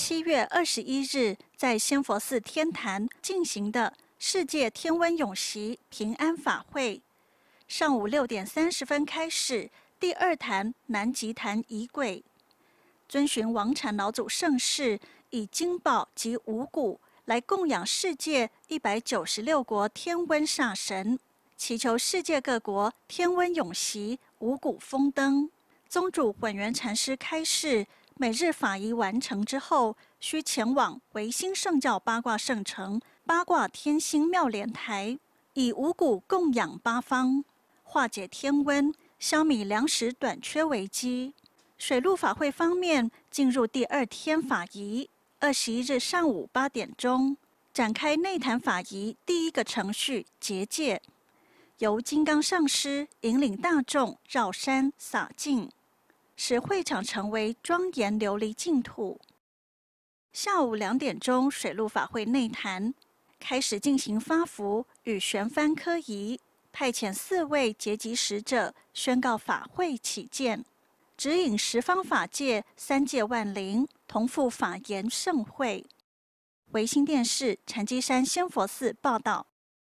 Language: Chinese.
七月二十一日在仙佛寺天坛进行的世界天温永席平安法会，上午六点三十分开始。第二坛南极坛仪轨，遵循王禅老祖盛世以金宝及五谷来供养世界一百九十六国天温煞神，祈求世界各国天温永席五谷丰登。宗主本源禅师开示。每日法仪完成之后，需前往维新圣教八卦圣城八卦天星妙莲台，以五谷供养八方，化解天温，消弭粮食短缺危机。水陆法会方面进入第二天法仪，二十一日上午八点钟展开内坛法仪第一个程序结界，由金刚上师引领大众绕山洒净。使会场成为庄严琉璃净土。下午两点钟，水陆法会内坛开始进行发福与悬幡科仪，派遣四位结集使者宣告法会起见，指引十方法界三界万灵同赴法言盛会。维新电视禅机山仙佛寺报道。